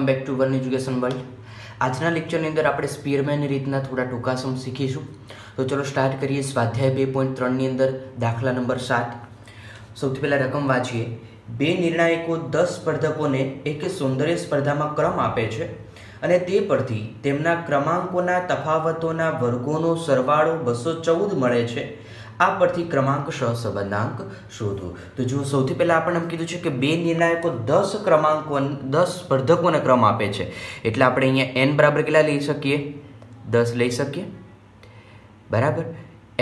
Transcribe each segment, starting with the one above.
welcome back to one education world આજના લેક્ચરની અંદર આપણે સ્પીરમેન રીતના થોડા ટૂંકા સમ શીખીશું તો ચલો સ્ટાર્ટ કરીએ સ્વાધ્યાય બે પોઈન્ટ ત્રણની અંદર દાખલા નંબર સાત સૌથી પહેલાં રકમ વાંચીએ બે નિર્ણાયકો દસ સ્પર્ધકોને એક સૌંદર્ય સ્પર્ધામાં ક્રમ આપે છે અને તે પરથી તેમના ક્રમાંકોના તફાવતોના વર્ગોનો સરવાળો બસો ચૌદ મળે છે આ પરથી ક્રમાંક સહ સંબંધાંક શોધો તો જુઓ સૌથી પહેલાં આપણને એમ કીધું છે કે બે નિર્ણાયકો દસ ક્રમાંકો દસ સ્પર્ધકોને ક્રમ આપે છે એટલે આપણે અહીંયા એન બરાબર કેટલા લઈ શકીએ દસ લઈ શકીએ બરાબર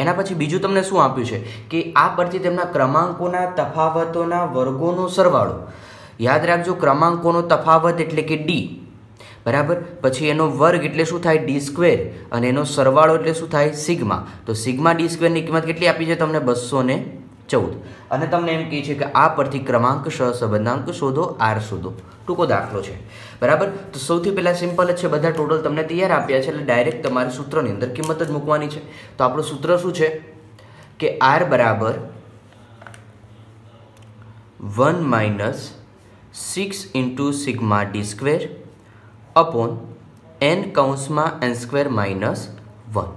એના પછી બીજું તમને શું આપ્યું છે કે આ પરથી તેમના ક્રમાંકોના તફાવતોના વર્ગોનો સરવાળો યાદ રાખજો ક્રમાંકોનો તફાવત એટલે કે ડી બરાબર પછી એનો વર્ગ એટલે શું થાય ડી સ્ક્વેર અને એનો સરવાળો એટલે શું થાય સિગમા તો સિગમા ડી સ્ક્વેરની કિંમત કેટલી આપી છે તમને બસો ને ચૌદ અને તમને એમ કહે છે કે આ પરથી ક્રમાંક સહસંબંધાંક શોધો આર શોધો ટૂંકો દાખલો છે બરાબર તો સૌથી પહેલાં સિમ્પલ જ છે બધા ટોટલ તમને તૈયાર આપ્યા છે એટલે ડાયરેક્ટ તમારે સૂત્રની અંદર કિંમત જ મૂકવાની છે તો આપણું સૂત્ર શું છે કે આર બરાબર one minus six into sigma d square upon n કૌંસમાં એન સ્ક્વેર માઇનસ વન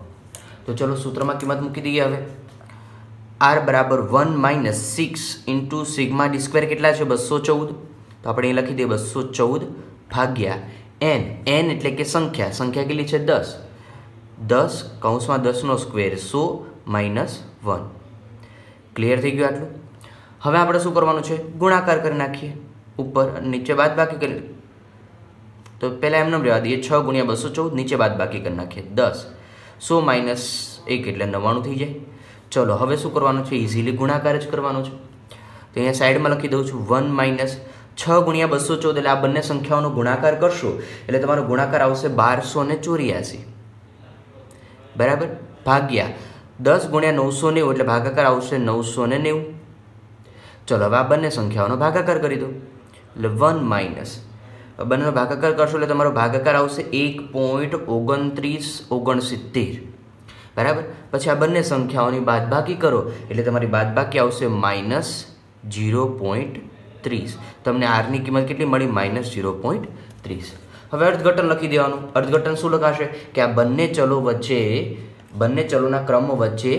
તો ચલો સૂત્રમાં કિંમત મૂકી દઈએ હવે આર બરાબર one minus six into sigma d square કેટલા છે બસો ચૌદ તો આપણે એ લખી દઈએ બસો ચૌદ ભાગ્યા એન એન એટલે કે સંખ્યા સંખ્યા કેટલી છે દસ દસ કૌંસમાં દસનો સ્ક્વેર સો માઇનસ વન ક્લિયર થઈ ગયું આટલું હવે આપણે શું કરવાનું છે ગુણાકાર કરી નાખીએ ઉપર નીચે બાદ બાકી કરી તો પહેલાં એમને રહેવા દઈએ છ ગુણ્યા બસો ચૌદ નીચે બાદ બાકી કરી નાખીએ દસ સો માઇનસ એક એટલે નવ્વાણું થઈ જાય ચલો હવે શું કરવાનું છે ઇઝીલી ગુણાકાર જ કરવાનો છે તો અહીંયા સાઈડમાં લખી દઉં છું વન માઇનસ છ ગુણ્યા બસો ચૌદ એટલે આ બંને સંખ્યાઓનો ગુણાકાર કરશો એટલે તમારો ગુણાકાર આવશે બારસો ને ચોર્યાસી બરાબર ભાગ્યા દસ ગુણ્યા નવસો નેવું એટલે ભાગાકાર આવશે નવસો ને નેવું ચલો હવે આ બંને સંખ્યાઓનો ભાગાકાર કરી દો એટલે વન માઇનસ બંનેનો ભાગાકાર કરશો એટલે તમારો ભાગાકાર આવશે એક પોઈન્ટ ઓગણત્રીસ ઓગણસિત્તેર બરાબર પછી આ બંને સંખ્યાઓની બાદબાકી કરો એટલે તમારી બાદબાકી આવશે માઇનસ ઝીરો પોઈન્ટ ત્રીસ તમને આરની કિંમત કેટલી મળી માઇનસ ઝીરો પોઈન્ટ ત્રીસ હવે અર્થઘટન લખી દેવાનું અર્થઘટન શું લખાશે કે આ બંને ચલો વચ્ચે બંને ચલોના ક્રમ વચ્ચે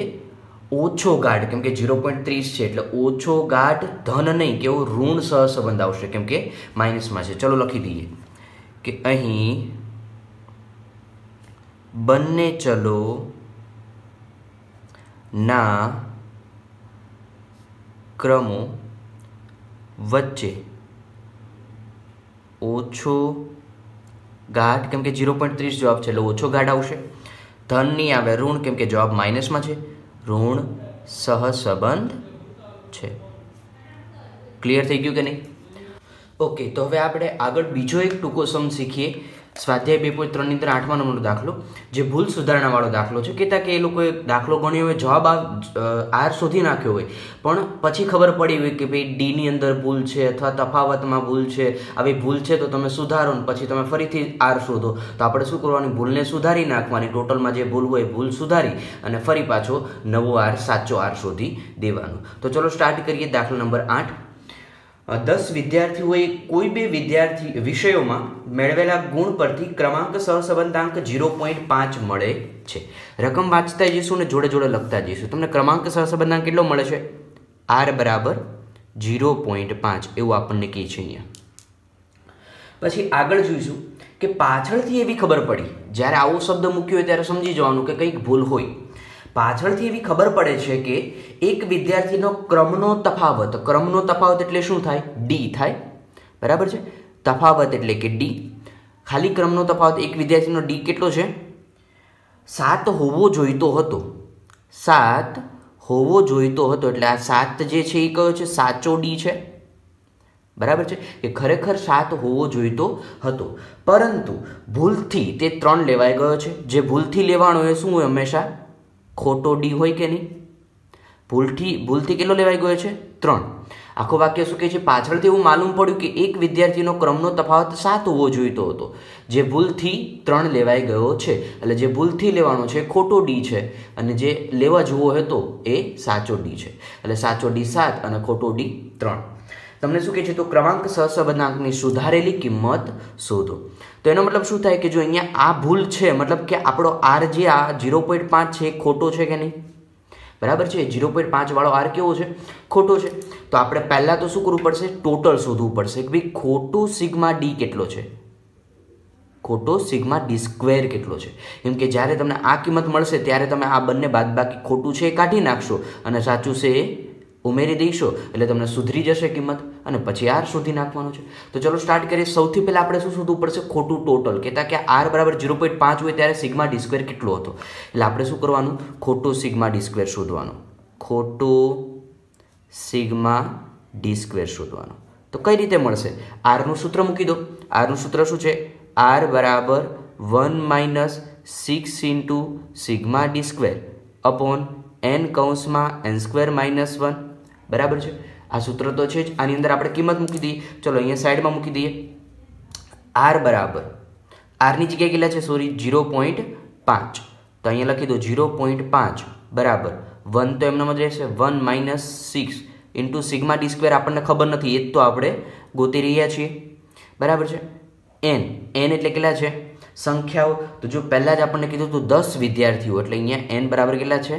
ઓછો ગાઢ કેમ કે ઝીરો પોઈન્ટ ત્રીસ છે એટલે ઓછો ગાઢ ધન નહીં કેવો ઋણ સહસંબંધ આવશે કેમ કે માઇનસમાં છે ચલો લખી દઈએ કે અહીં બંને ચલો ના ક્રમો વચ્ચે ઓછો ગાઢ કેમ કે ઝીરો પોઈન્ટ ત્રીસ જવાબ છે એટલે ઓછો ગાઢ આવશે ધન નહીં આવે ઋણ કેમ કે જવાબ માઇનસમાં છે ઋણ સહસંબંધ છે ક્લિયર થઈ ગયું કે નહીં ઓકે તો હવે આપણે આગળ બીજો એક ટૂંકો સમ શીખીએ સ્વાધ્યાય પેપર ત્રણની અંદર આઠમા નંબરનો દાખલો જે ભૂલ સુધારણાવાળો દાખલો છે કહેતા કે એ લોકોએ દાખલો ગણ્યો હોય જવાબ આર શોધી નાખ્યો હોય પણ પછી ખબર પડી હોય કે ભાઈ ડીની અંદર ભૂલ છે અથવા તફાવતમાં ભૂલ છે આવી ભૂલ છે તો તમે સુધારો ને પછી તમે ફરીથી આર શોધો તો આપણે શું કરવાની ભૂલને સુધારી નાખવાની ટોટલમાં જે ભૂલ હોય ભૂલ સુધારી અને ફરી પાછો નવો આર સાચો આર શોધી દેવાનો તો ચલો સ્ટાર્ટ કરીએ દાખલો નંબર આઠ દસ વિદ્યાર્થીઓએ કોઈ બે વિદ્યાર્થી વિષયોમાં મેળવેલા ગુણ પરથી ક્રમાંક સહસંબંધાંક જીરો પોઈન્ટ પાંચ મળે છે રકમ વાંચતા જઈશું અને જોડે જોડે લખતા જઈશું તમને ક્રમાંક સહસંબંધાંક કેટલો મળે છે આર બરાબર જીરો પોઈન્ટ પાંચ એવું આપણને કહે છે અહીંયા પછી આગળ જોઈશું કે પાછળથી એવી ખબર પડી જ્યારે આવો શબ્દ મૂક્યો હોય ત્યારે સમજી જવાનું કે કંઈક ભૂલ હોય પાછળથી એવી ખબર પડે છે કે એક વિદ્યાર્થીનો ક્રમનો તફાવત ક્રમનો તફાવત એટલે શું થાય ડી થાય બરાબર છે તફાવત એટલે કે ડી ખાલી ક્રમનો તફાવત એક વિદ્યાર્થીનો ડી કેટલો છે સાત હોવો જોઈતો હતો સાત હોવો જોઈતો હતો એટલે આ સાત જે છે એ કયો છે સાચો ડી છે બરાબર છે કે ખરેખર સાત હોવો જોઈતો હતો પરંતુ ભૂલથી તે ત્રણ લેવાઈ ગયો છે જે ભૂલથી લેવાનો એ શું હોય હંમેશા ખોટો ડી હોય કે નહીં ભૂલથી ભૂલથી કેટલો લેવાઈ ગયો છે ત્રણ આખો વાક્ય શું કહે છે પાછળથી એવું માલુમ પડ્યું કે એક વિદ્યાર્થીનો ક્રમનો તફાવત સાત હોવો જોઈતો હતો જે ભૂલથી ત્રણ લેવાઈ ગયો છે એટલે જે ભૂલથી લેવાનો છે ખોટો ડી છે અને જે લેવા જુઓ હતો એ સાચો ડી છે એટલે સાચો ડી સાત અને ખોટો ડી ત્રણ તમને શું કહે છે તો ક્રમાંક સહસંબંધાંકની સુધારેલી કિંમત શોધો તો એનો મતલબ શું થાય કે જો અહીંયા આ ભૂલ છે મતલબ કે આપણો આર જે આ ઝીરો પોઈન્ટ પાંચ છે એ ખોટો છે કે નહીં બરાબર છે જીરો પોઈન્ટ પાંચવાળો આર કેવો છે ખોટો છે તો આપણે પહેલાં તો શું કરવું પડશે ટોટલ શોધવું પડશે કે ભાઈ ખોટો સિગ્મા ડી કેટલો છે ખોટો સિગ્મા ડી સ્ક્વેર કેટલો છે કેમ કે જ્યારે તમને આ કિંમત મળશે ત્યારે તમે આ બંને બાદ બાકી ખોટું છે એ કાઢી નાખશો અને સાચું છે એ ઉમેરી દઈશું એટલે તમને સુધરી જશે કિંમત અને પછી આર શોધી નાખવાનું છે તો ચલો સ્ટાર્ટ કરીએ સૌથી પહેલાં આપણે શું શોધવું પડશે ખોટું ટોટલ કહેતા કે આર બરાબર ઝીરો પોઈન્ટ પાંચ હોય ત્યારે સિગ્મા ડિસ્ક્વેર કેટલો હતો એટલે આપણે શું કરવાનું ખોટું સિગ્મા ડિસ્ક્વેર શોધવાનું ખોટું સિગ્મા ડિસ્ક્વેર શોધવાનું તો કઈ રીતે મળશે આરનું સૂત્ર મૂકી દો આરનું સૂત્ર શું છે આર બરાબર one minus six into sigma d square upon n કૌંસમાં એન સ્ક્વેર માઇનસ વન બરાબર છે આ સૂત્ર તો છે જ આની અંદર આપણે કિંમત મૂકી દઈએ ચલો અહીંયા સાઈડમાં મૂકી દઈએ આર બરાબર આરની જગ્યાએ કેટલા છે સોરી ઝીરો પોઈન્ટ પાંચ તો અહીંયા લખી દો જીરો પોઈન્ટ પાંચ બરાબર વન તો એમનામાં જ રહેશે one minus six into sigma d square આપણને ખબર નથી એ જ તો આપણે ગોતી રહ્યા છીએ બરાબર છે એન એન એટલે કેટલા છે સંખ્યાઓ તો જો પહેલાં જ આપણને કીધું તો દસ વિદ્યાર્થીઓ એટલે અહીંયા એન બરાબર કેટલા છે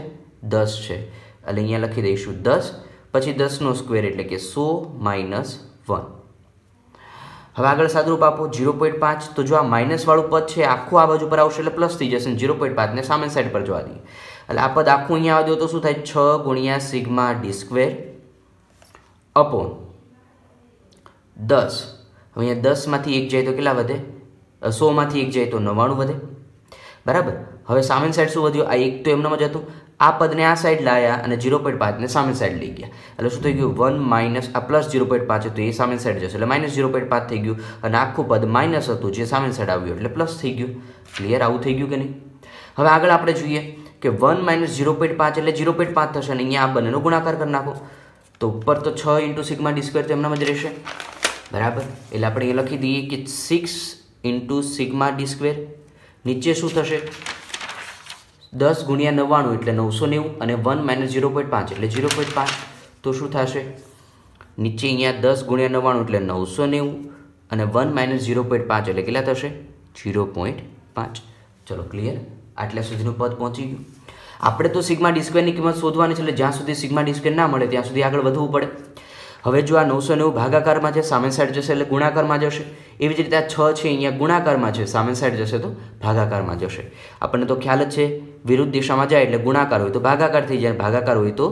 દસ છે એટલે અહીંયા લખી દઈશું દસ પછી દસનો સ્ક્વેર એટલે કે સો માઇનસ વન હવે આગળ સાદુરૂપ આપો ઝીરો પોઈન્ટ પાંચ તો જો આ માઇનસવાળું પદ છે આખું આ બાજુ પર આવશે એટલે પ્લસ થઈ જશે ઝીરો પોઈન્ટ પાંચને સામે સાઈડ પર જોવા દઈએ એટલે આ પદ આખું અહીંયા આવજો તો શું થાય છ ગુણ્યા સિગ્મા ડી સ્ક્વેર અપોન દસ હવે અહીંયા દસમાંથી એક જાય તો કેટલા વધે સોમાંથી એક જાય તો નવ્વાણું વધે બરાબર હવે સામેની સાઈડ શું વધ્યું આ એક તો એમનામાં જ હતું આ પદને આ સાઈડ લાવ્યા અને ઝીરો પોઈન્ટ પાંચને સામે સાઈડ લઈ ગયા એટલે શું થઈ ગયું વન માઇનસ આ પ્લસ ઝીરો પોઈન્ટ પાંચ હતું એ સામે સાઈડ જશે એટલે માઇનસ ઝીરો પોઈન્ટ પાંચ થઈ ગયું અને આખું પદ માઇનસ હતું જે સામે સાઈડ આવ્યું એટલે પ્લસ થઈ ગયું ક્લિયર આવું થઈ ગયું કે નહીં હવે આગળ આપણે જોઈએ કે વન માઇનસ ઝીરો પોઈન્ટ પાંચ એટલે ઝીરો પોઈન્ટ પાંચ થશે અને અહીંયા આ બંનેનો ગુણાકાર કરી નાખો તો ઉપર તો છ ઇન્ટુ સિગ્મા ડિસ્ક્વેર તો એમનામાં જ રહેશે બરાબર એટલે આપણે એ લખી દઈએ કે સિક્સ ઇન્ટુ સિગ્મા ડિસ્ક્વેર નીચે શું થશે દસ ગુણ્યા નવ્વાણું એટલે નવસો નેવું અને વન માઇનસ ઝીરો પોઈન્ટ પાંચ એટલે ઝીરો પોઈન્ટ પાંચ તો શું થશે નીચે અહીંયા દસ ગુણ્યા નવ્વાણું એટલે નવસો નેવું અને વન માઇનસ ઝીરો પોઈન્ટ પાંચ એટલે કેટલા થશે ઝીરો પોઈન્ટ પાંચ ચલો ક્લિયર આટલા સુધીનું પદ પહોંચી ગયું આપણે તો સિગ્મા ડિસ્ક્વેરની કિંમત શોધવાની છે એટલે જ્યાં સુધી સિગ્મા ડિસ્ક્વેર ના મળે ત્યાં સુધી આગળ વધવું પડે હવે જો આ નવસો નેવું ભાગાકારમાં છે સામે સાઈડ જશે એટલે ગુણાકારમાં જશે એવી જ રીતે આ છ છે અહીંયા ગુણાકારમાં છે સામે સાઈડ જશે તો ભાગાકારમાં જશે આપણને તો ખ્યાલ જ છે વિરુદ્ધ દિશામાં જાય એટલે ગુણાકાર હોય તો ભાગાકાર થઈ જાય ભાગાકાર હોય તો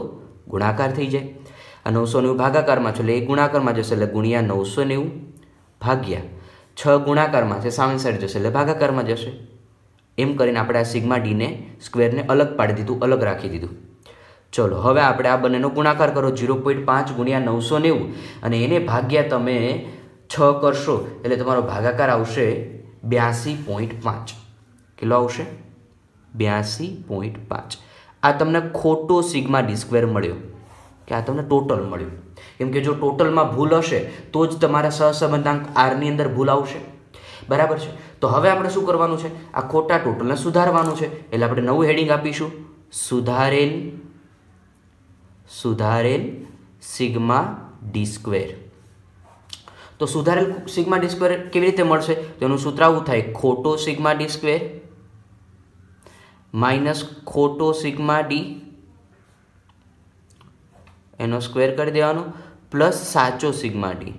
ગુણાકાર થઈ જાય આ નવસો નેવું ભાગાકારમાં છે એટલે એ ગુણાકારમાં જશે એટલે ગુણ્યા નવસો નેવું ભાગ્યા છ ગુણાકારમાં છે સામે સાઈડ જશે એટલે ભાગાકારમાં જશે એમ કરીને આપણે આ સિગ્મા ડીને સ્ક્વેરને અલગ પાડી દીધું અલગ રાખી દીધું ચલો હવે આપણે આ બંનેનો ગુણાકાર કરો ઝીરો પોઈન્ટ પાંચ ગુણ્યા નવસો નેવું અને એને ભાગ્યા તમે છ કરશો એટલે તમારો ભાગાકાર આવશે બ્યાસી પોઈન્ટ પાંચ કેટલો આવશે બ્યાસી પોઈન્ટ પાંચ આ તમને ખોટો સિગ્મા ડી મળ્યો કે આ તમને ટોટલ મળ્યું કેમ કે જો ટોટલમાં ભૂલ હશે તો જ તમારા સહસંબંધાંક આરની અંદર ભૂલ આવશે બરાબર છે તો હવે આપણે શું કરવાનું છે આ ખોટા ટોટલને સુધારવાનું છે એટલે આપણે નવું હેડિંગ આપીશું સુધારેલ સુધારેલ સિગ્મા ડી તો સુધારેલ સિગ્મા ડી કેવી રીતે મળશે તેનું સૂત્ર આવું થાય ખોટો સિગ્મા ડિસ્ક્વેર માઇનસ ખોટો સિગ્મા ડી એનો સ્ક્વેર કરી દેવાનો પ્લસ સાચો સિગ્મા ડી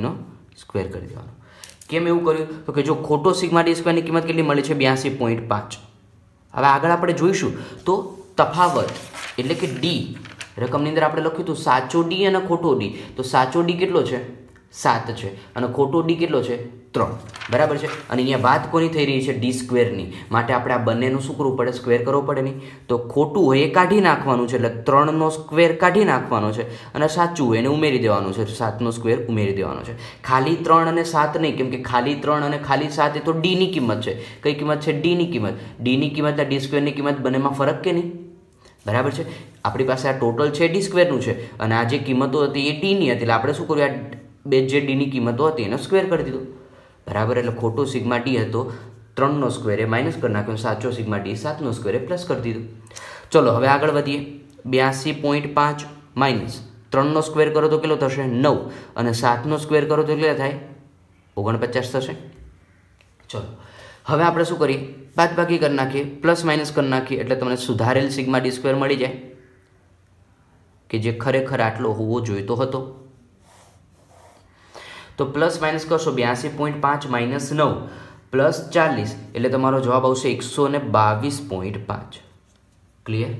એનો સ્ક્વેર કરી દેવાનો કેમ એવું કર્યું તો કે જો ખોટો સિગ્મા ડી સ્ક્વેરની કિંમત કેટલી મળે છે બ્યાસી પોઈન્ટ પાંચ હવે આગળ આપણે જોઈશું તો તફાવત એટલે કે ડી રકમની અંદર આપણે લખ્યું હતું સાચો ડી અને ખોટો ડી તો સાચો ડી કેટલો છે સાત છે અને ખોટો ડી કેટલો છે ત્રણ બરાબર છે અને અહીંયા વાત કોની થઈ રહી છે ડી સ્ક્વેરની માટે આપણે આ બંનેનું શું કરવું પડે સ્ક્વેર કરવો પડે નહીં તો ખોટું હોય એ કાઢી નાખવાનું છે એટલે ત્રણનો સ્ક્વેર કાઢી નાખવાનો છે અને સાચું હોય એને ઉમેરી દેવાનું છે સાતનો સ્ક્વેર ઉમેરી દેવાનો છે ખાલી ત્રણ અને સાત નહીં કેમ કે ખાલી ત્રણ અને ખાલી સાત એ તો ડીની કિંમત છે કઈ કિંમત છે ડીની કિંમત ડીની કિંમત અને ડી સ્ક્વેરની કિંમત બંનેમાં ફરક કે નહીં બરાબર છે આપણી પાસે આ ટોટલ છે ડી સ્ક્વેરનું છે અને આ જે કિંમતો હતી એ ડીની હતી એટલે આપણે શું કર્યું આ બે જે ડીની કિંમતો હતી એનો સ્ક્વેર કરી દીધો બરાબર એટલે ખોટો સિગ્મા ડી હતો ત્રણનો સ્ક્વેરે માઇનસ કરી નાખ્યો સાચો સિગ્મા ડી સાતનો સ્ક્વેર પ્લસ કરી દીધો ચલો હવે આગળ વધીએ બ્યાસી પોઈન્ટ પાંચ માઇનસ ત્રણનો સ્ક્વેર કરો તો કેટલો થશે નવ અને સાતનો સ્ક્વેર કરો તો કેટલા થાય ઓગણપચાસ થશે ચલો હવે આપણે શું કરીએ બાદબાકી કરી નાખીએ પ્લસ માઇનસ કરી નાખીએ એટલે તમને સુધારેલ સિગ્મા ડી સ્ક્વેર મળી જાય કે જે ખરેખર આટલો હોવો જોઈતો હતો તો પ્લસ માઇનસ કરશો બ્યાસી પોઈન્ટ પાંચ માઇનસ નવ પ્લસ ચાલીસ એટલે તમારો જવાબ આવશે એકસો ને બાવીસ પોઈન્ટ પાંચ ક્લિયર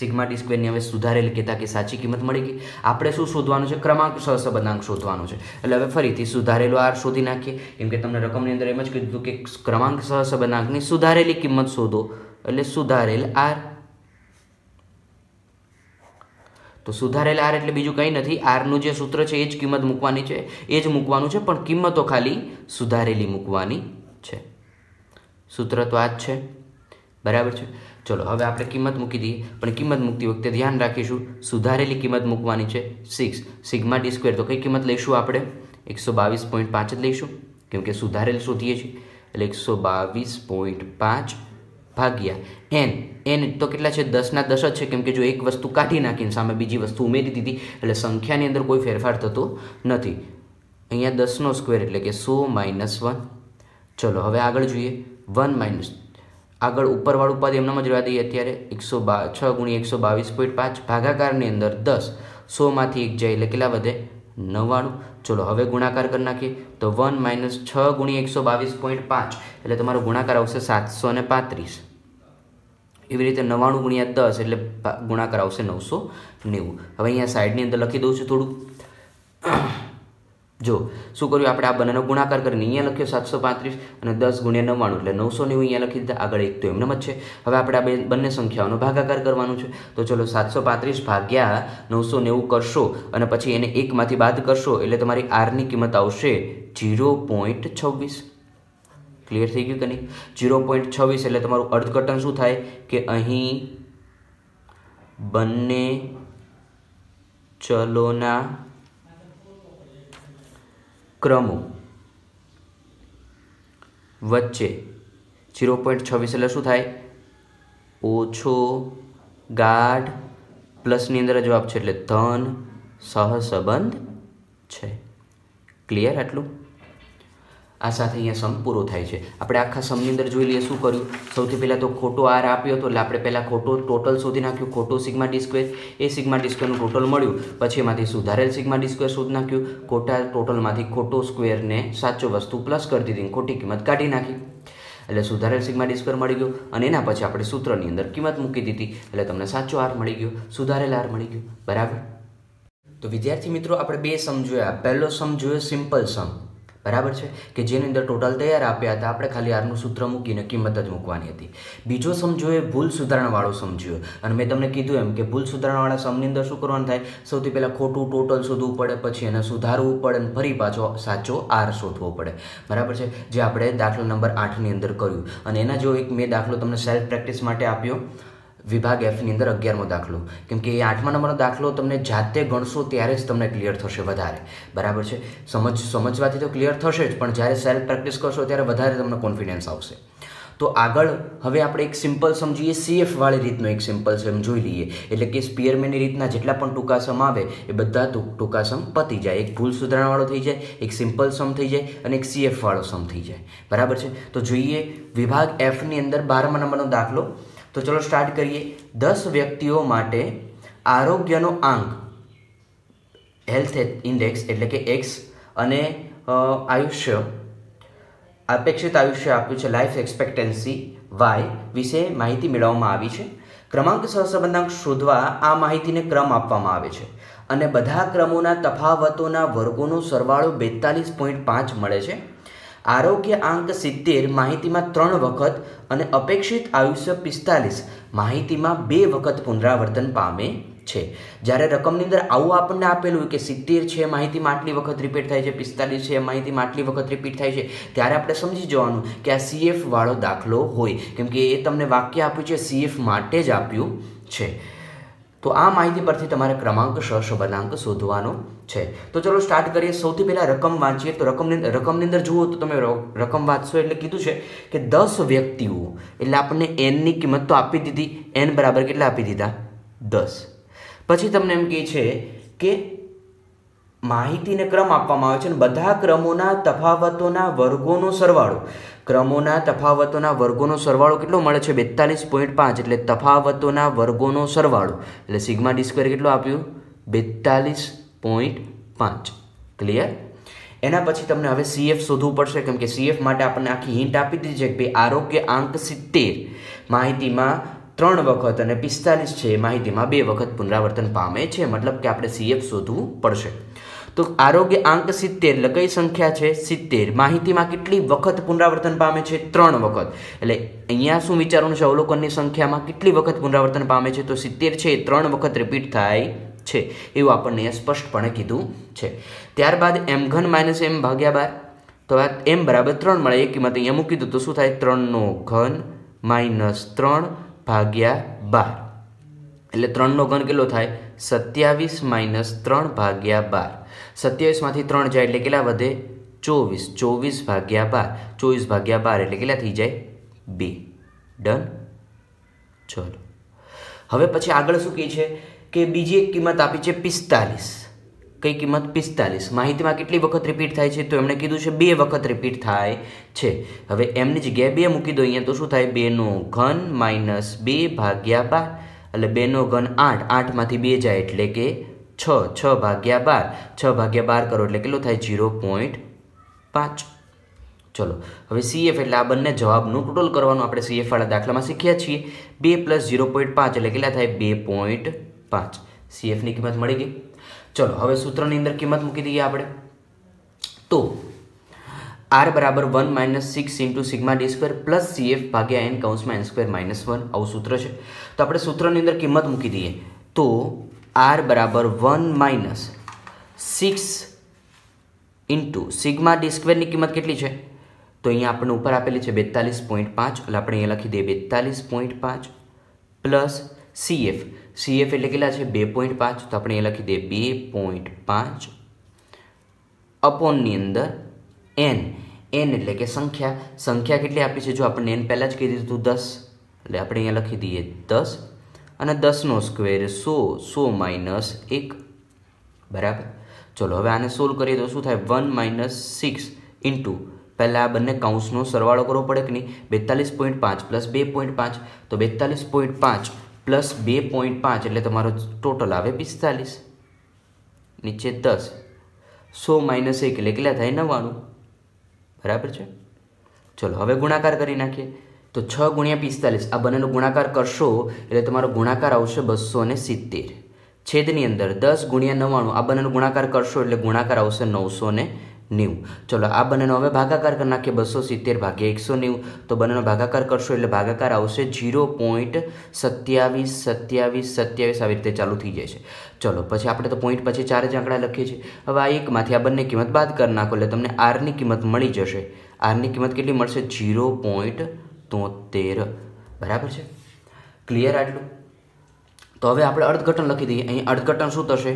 સિગ્મા ડી સ્ક્વેરની હવે સુધારેલી કહેતા કે સાચી કિંમત મળી ગઈ આપણે શું શોધવાનું છે ક્રમાંક સહસંબંધાંક શોધવાનો છે એટલે હવે ફરીથી સુધારેલો આર શોધી નાખીએ કેમ કે તમને રકમની અંદર એમ જ કીધું કે ક્રમાંક સહસંબંધાંકની સુધારેલી કિંમત શોધો એટલે સુધારેલ આર તો સુધારેલ આર એટલે બીજું કંઈ નથી આરનું જે સૂત્ર છે એ જ કિંમત મૂકવાની છે એ જ મૂકવાનું છે પણ કિંમતો ખાલી સુધારેલી મૂકવાની છે સૂત્ર તો આ જ છે બરાબર છે ચલો હવે આપણે કિંમત મૂકી દઈએ પણ કિંમત મૂકતી વખતે ધ્યાન રાખીશું સુધારેલી કિંમત મૂકવાની છે સિક્સ સિગ્મા ડી સ્ક્વેર તો કઈ કિંમત લઈશું આપણે એકસો બાવીસ પોઈન્ટ પાંચ જ લઈશું કેમકે સુધારેલ શોધીએ છીએ એટલે એકસો બાવીસ પોઈન્ટ પાંચ ભાગ્યા એન એન તો કેટલા છે દસના દસ જ છે કેમ કે જો એક વસ્તુ કાઢી નાખીને સામે બીજી વસ્તુ ઉમેરી દીધી એટલે સંખ્યાની અંદર કોઈ ફેરફાર થતો નથી અહીંયા દસનો સ્ક્વેર એટલે કે સો માઇનસ વન ચલો હવે આગળ જોઈએ વન માઇનસ આગળ ઉપરવાળું પદ એમનામ જ રહેવા દઈએ અત્યારે એકસો બા છ ગુણી એકસો બાવીસ પોઈન્ટ પાંચ ભાગાકારની અંદર દસ સોમાંથી એક જાય એટલે કેટલા વધે નવ્વાણું ચલો હવે ગુણાકાર કરી નાખીએ તો વન માઇનસ છ ગુણી એકસો બાવીસ પોઈન્ટ પાંચ એટલે તમારો ગુણાકાર આવશે સાતસો ને પાંત્રીસ એવી રીતે નવ્વાણું ગુણ્યા દસ એટલે ગુણાકાર આવશે નવસો નેવું હવે અહીંયા સાઈડની અંદર લખી દઉં છું થોડું જો શું કર્યું આપણે આ બંનેનો ગુણાકાર કરીને અહીંયા લખ્યો સાતસો પાંત્રીસ અને દસ ગુણ્યા નવ્વાણું એટલે નવસો નેવું અહીંયા લખી દીધા આગળ એક તો એમને જ છે હવે આપણે આ બે બંને સંખ્યાઓનો ભાગાકાર કરવાનું છે તો ચલો સાતસો પાંત્રીસ ભાગ્યા નવસો નેવું કરશો અને પછી એને એકમાંથી બાદ કરશો એટલે તમારી આરની કિંમત આવશે જીરો પોઈન્ટ છવ્વીસ ક્લિયર થઈ ગયું કે નહીં ઝીરો પોઈન્ટ છવ્વીસ એટલે તમારું અર્થઘટન શું થાય કે અહીં બંને ચલોના ક્રમો વચ્ચે જીરો પોઈન્ટ છવ્વીસ એટલે શું થાય ઓછો ગાઢ પ્લસની અંદર જવાબ છે એટલે ધન સહસંબંધ છે ક્લિયર આટલું આ સાથે અહીંયા સમ પૂરો થાય છે આપણે આખા સમની અંદર જોઈ લઈએ શું કર્યું સૌથી પહેલાં તો ખોટો આર આપ્યો હતો એટલે આપણે પહેલાં ખોટો ટોટલ શોધી નાખ્યું ખોટો સિગ્મા ડિસ્કવેર એ સિગ્મા ડિસ્ક્વેરનું ટોટલ મળ્યું પછી એમાંથી સુધારેલ સિગ્મા ડિસ્કવેર શોધી નાખ્યું ખોટા ટોટલમાંથી ખોટો સ્ક્વેરને સાચો વસ્તુ પ્લસ કરી દીધી ખોટી કિંમત કાઢી નાખી એટલે સુધારેલ સિગ્મા ડિસ્ક્વેર મળી ગયો અને એના પછી આપણે સૂત્રની અંદર કિંમત મૂકી દીધી એટલે તમને સાચો આર મળી ગયો સુધારેલ આર મળી ગયો બરાબર તો વિદ્યાર્થી મિત્રો આપણે બે સમ જોયા પહેલો સમ જોયો સિમ્પલ સમ બરાબર છે કે જેની અંદર ટોટલ તૈયાર આપ્યા હતા આપણે ખાલી આરનું સૂત્ર મૂકીને કિંમત જ મૂકવાની હતી બીજો સમજો એ ભૂલ સુધારણાવાળો સમજ્યો અને મેં તમને કીધું એમ કે ભૂલ સુધારણાવાળા સમની અંદર શું કરવાનું થાય સૌથી પહેલાં ખોટું ટોટલ શોધવું પડે પછી એને સુધારવું પડે અને ફરી પાછો સાચો આર શોધવો પડે બરાબર છે જે આપણે દાખલો નંબર આઠની અંદર કર્યું અને એના જો એક મેં દાખલો તમને સેલ્ફ પ્રેક્ટિસ માટે આપ્યો વિભાગ એફની અંદર અગિયારમો દાખલો કેમ કે એ આઠમા નંબરનો દાખલો તમને જાતે ગણશો ત્યારે જ તમને ક્લિયર થશે વધારે બરાબર છે સમજ સમજવાથી તો ક્લિયર થશે જ પણ જ્યારે સેલ્ફ પ્રેક્ટિસ કરશો ત્યારે વધારે તમને કોન્ફિડન્સ આવશે તો આગળ હવે આપણે એક સિમ્પલ સમજીએ સીએફવાળી રીતનો એક સિમ્પલ સેમ જોઈ લઈએ એટલે કે સ્પિયરમેનની રીતના જેટલા પણ ટૂંકા સમ આવે એ બધા ટૂંકા સમ પતી જાય એક ભૂલ સુધારણાવાળો થઈ જાય એક સિમ્પલ સમ થઈ જાય અને એક સીએફવાળો સમ થઈ જાય બરાબર છે તો જોઈએ વિભાગ એફની અંદર બારમા નંબરનો દાખલો તો ચલો સ્ટાર્ટ કરીએ દસ વ્યક્તિઓ માટે આરોગ્યનો આંક હેલ્થ ઇન્ડેક્સ એટલે કે એક્સ અને આયુષ્ય અપેક્ષિત આયુષ્ય આપ્યું છે લાઈફ એક્સપેક્ટન્સી વાય વિશે માહિતી મેળવવામાં આવી છે ક્રમાંક સહસંબંધાંક શોધવા આ માહિતીને ક્રમ આપવામાં આવે છે અને બધા ક્રમોના તફાવતોના વર્ગોનો સરવાળો બેતાલીસ પોઈન્ટ પાંચ મળે છે આરોગ્ય આંક સિત્તેર માહિતીમાં ત્રણ વખત અને અપેક્ષિત આયુષ્ય પિસ્તાલીસ માહિતીમાં બે વખત પુનરાવર્તન પામે છે જ્યારે રકમની અંદર આવું આપણને આપેલું કે સિત્તેર છે માહિતીમાં આટલી વખત રિપીટ થાય છે પિસ્તાલીસ છે માહિતીમાં આટલી વખત રિપીટ થાય છે ત્યારે આપણે સમજી જવાનું કે આ સીએફ વાળો દાખલો હોય કેમકે એ તમને વાક્ય આપ્યું છે સીએફ માટે જ આપ્યું છે તો આ માહિતી પરથી તમારે ક્રમાંક સહસંબંધાંક શોધવાનો છે તો ચલો સ્ટાર્ટ કરીએ સૌથી પહેલાં રકમ વાંચીએ તો રકમની રકમની અંદર જુઓ તો તમે રકમ વાંચશો એટલે કીધું છે કે દસ વ્યક્તિઓ એટલે આપણને એનની કિંમત તો આપી દીધી એન બરાબર કેટલા આપી દીધા દસ પછી તમને એમ કહે છે કે માહિતીને ક્રમ આપવામાં આવે છે અને બધા ક્રમોના તફાવતોના વર્ગોનો સરવાળો ક્રમોના તફાવતોના વર્ગોનો સરવાળો કેટલો મળે છે બેતાલીસ પોઈન્ટ પાંચ એટલે તફાવતોના વર્ગોનો સરવાળો એટલે સિગ્મા ડિસ્ક્વેર કેટલો આપ્યું બેતાલીસ પોઈન્ટ પાંચ ક્લિયર એના પછી તમને હવે સીએફ શોધવું પડશે કેમ કે સીએફ માટે આપણને આખી હિન્ટ આપી દીધી છે કે ભાઈ આરોગ્ય આંક સિત્તેર માહિતીમાં ત્રણ વખત અને પિસ્તાલીસ છે માહિતીમાં બે વખત પુનરાવર્તન પામે છે મતલબ કે આપણે સીએફ શોધવું પડશે તો આરોગ્ય આંક સિત્તેર એટલે કઈ સંખ્યા છે સિત્તેર માહિતીમાં કેટલી વખત પુનરાવર્તન પામે છે ત્રણ વખત એટલે અહીંયા શું વિચારવાનું છે અવલોકનની સંખ્યામાં કેટલી વખત પુનરાવર્તન પામે છે તો સિત્તેર છે ત્રણ વખત રિપીટ થાય છે એવું આપણને સ્પષ્ટપણે કીધું છે ત્યારબાદ એમ ઘન માઇનસ એમ ભાગ્યા બાર તો આ એમ બરાબર ત્રણ મળે એ કિંમત અહીંયા મૂકી દઉં તો શું થાય ત્રણનો ઘન માઇનસ ત્રણ ભાગ્યા બાર એટલે ત્રણનો ઘન કેટલો થાય સત્યાવીસ માઇનસ ત્રણ ભાગ્યા બાર સત્યાવીસમાંથી ત્રણ જાય એટલે કેટલા વધે ચોવીસ ચોવીસ ભાગ્યા બાર ચોવીસ ભાગ્યા બાર એટલે કેટલા થઈ જાય બે ડન ચલો હવે પછી આગળ શું કહે છે કે બીજી એક કિંમત આપી છે પિસ્તાલીસ કઈ કિંમત પિસ્તાલીસ માહિતીમાં કેટલી વખત રિપીટ થાય છે તો એમણે કીધું છે બે વખત રિપીટ થાય છે હવે એમની જગ્યાએ બે મૂકી દો અહીંયા તો શું થાય બેનો ઘન માઇનસ બે ભાગ્યા બાર એટલે બેનો ઘન આઠ આઠમાંથી બે જાય એટલે કે છ છ ભાગ્યા બાર છ ભાગ્યા બાર કરો એટલે કેટલો થાય ઝીરો પોઈન્ટ પાંચ ચલો હવે સીએફ એટલે આ બંને જવાબનું ટોટલ કરવાનું આપણે સીએફવાળા દાખલામાં શીખ્યા છીએ બે પ્લસ ઝીરો પોઈન્ટ પાંચ એટલે કેટલા થાય બે પોઈન્ટ પાંચ સીએફની કિંમત મળી ગઈ ચલો હવે સૂત્રની અંદર કિંમત મૂકી દઈએ આપણે તો આર બરાબર one minus six into sigma d square plus C F ભાગ્યા એન કાઉન્સમાં એન સ્ક્વેર માઇનસ વન આવું સૂત્ર છે તો આપણે સૂત્રની અંદર કિંમત મૂકી દઈએ તો આર બરાબર one minus six into sigma d સ્ક્વેરની કિંમત કેટલી છે તો અહીંયા આપણને ઉપર આપેલી છે બેતાલીસ પોઈન્ટ પાંચ એટલે આપણે અહીંયા લખી દઈએ બેતાલીસ પોઈન્ટ પાંચ પ્લસ સીએફ સીએફ એટલે કેટલા છે બે પોઈન્ટ પાંચ તો આપણે અહીંયા લખી દઈએ બે પોઈન્ટ પાંચ અપોનની અંદર એન એન એટલે કે સંખ્યા સંખ્યા કેટલી આપી છે જો આપણને એન પહેલાં જ કહી દીધું દસ એટલે આપણે અહીંયા લખી દઈએ દસ અને દસનો સ્ક્વેર સો સો માઇનસ એક બરાબર ચલો હવે આને સોલ્વ કરીએ તો શું થાય વન માઇનસ સિક્સ ઇન્ટુ પહેલાં આ બંને કાઉન્સનો સરવાળો કરવો પડે કે નહીં બેતાલીસ પોઈન્ટ પાંચ પ્લસ બે પોઈન્ટ પાંચ તો બેતાલીસ પોઈન્ટ પાંચ પ્લસ બે પોઈન્ટ પાંચ એટલે તમારો ટોટલ આવે પિસ્તાલીસ નીચે દસ સો માઇનસ એક એટલે કેટલા થાય નવ્વાણું બરાબર છે ચલો હવે ગુણાકાર કરી નાખીએ તો છ ગુણ્યા પિસ્તાલીસ આ બંનેનો ગુણાકાર કરશો એટલે તમારો ગુણાકાર આવશે બસો ને સિત્તેર છેદની અંદર દસ ગુણ્યા નવ્વાણું આ બંનેનો ગુણાકાર કરશો એટલે ગુણાકાર આવશે નવસો ને નેવું ચલો આ બંનેનો હવે ભાગાકાર કરી નાખીએ બસો સિત્તેર ભાગ્યા એકસો નેવું તો બંનેનો ભાગાકાર કરશો એટલે ભાગાકાર આવશે ઝીરો પોઈન્ટ સત્યાવીસ સત્યાવીસ સત્યાવીસ આવી રીતે ચાલુ થઈ જાય છે ચલો પછી આપણે તો પોઈન્ટ પછી ચાર જ આંકડા લખીએ છીએ હવે આ એકમાંથી આ બંને કિંમત બાદ કરી નાખો એટલે તમને આરની કિંમત મળી જશે આરની કિંમત કેટલી મળશે ઝીરો પોઈન્ટ તોતેર બરાબર છે ક્લિયર આટલું તો હવે આપણે અર્થઘટન લખી દઈએ અહીં અર્થઘટન શું થશે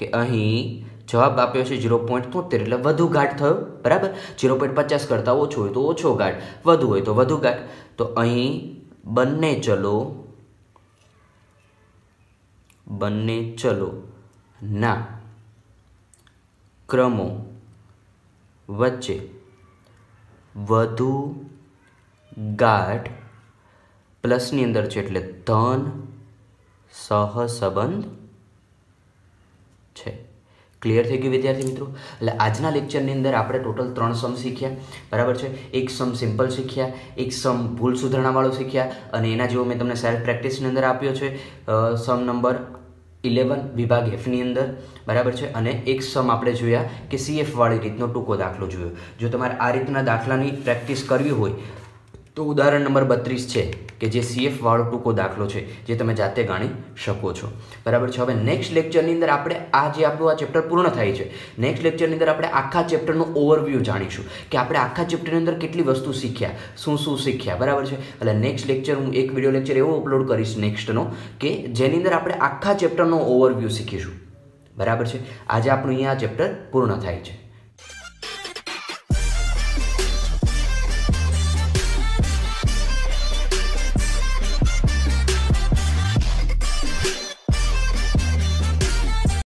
કે અહીં જવાબ આપ્યો છે ઝીરો પોઈન્ટ તોતેર એટલે વધુ ગાઢ થયો બરાબર ઝીરો પોઈન્ટ પચાસ કરતાં ઓછો હોય તો ઓછો ગાઢ વધુ હોય તો વધુ ગાઢ તો અહીં બંને ચલો બંને ચલો ના ક્રમો વચ્ચે વધુ ગાઢ પ્લસની અંદર છે એટલે ધન સહસંબંધ છે ક્લિયર થઈ ગયું વિદ્યાર્થી મિત્રો એટલે આજના લેક્ચરની અંદર આપણે ટોટલ ત્રણ સમ શીખ્યા બરાબર છે એક સમ સિમ્પલ શીખ્યા એક સમ ભૂલ સુધારણાવાળો શીખ્યા અને એના જેવો મેં તમને સેલ્ફ પ્રેક્ટિસની અંદર આપ્યો છે સમ નંબર ઇલેવન વિભાગ એફની અંદર બરાબર છે અને એક સમ આપણે જોયા કે સીએફવાળી રીતનો ટૂંકો દાખલો જોયો જો તમારે આ રીતના દાખલાની પ્રેક્ટિસ કરવી હોય તો ઉદાહરણ નંબર બત્રીસ છે કે જે સીએફ વાળો ટૂંકો દાખલો છે જે તમે જાતે ગાણી શકો છો બરાબર છે હવે નેક્સ્ટ લેક્ચરની અંદર આપણે આ જે આપણું આ ચેપ્ટર પૂર્ણ થાય છે નેક્સ્ટ લેક્ચરની અંદર આપણે આખા ચેપ્ટરનું ઓવરવ્યૂ જાણીશું કે આપણે આખા ચેપ્ટરની અંદર કેટલી વસ્તુ શીખ્યા શું શું શીખ્યા બરાબર છે એટલે નેક્સ્ટ લેક્ચર હું એક વિડીયો લેક્ચર એવો અપલોડ કરીશ નેક્સ્ટનો કે જેની અંદર આપણે આખા ચેપ્ટરનો ઓવરવ્યૂ શીખીશું બરાબર છે આજે આપણું અહીંયા આ ચેપ્ટર પૂર્ણ થાય છે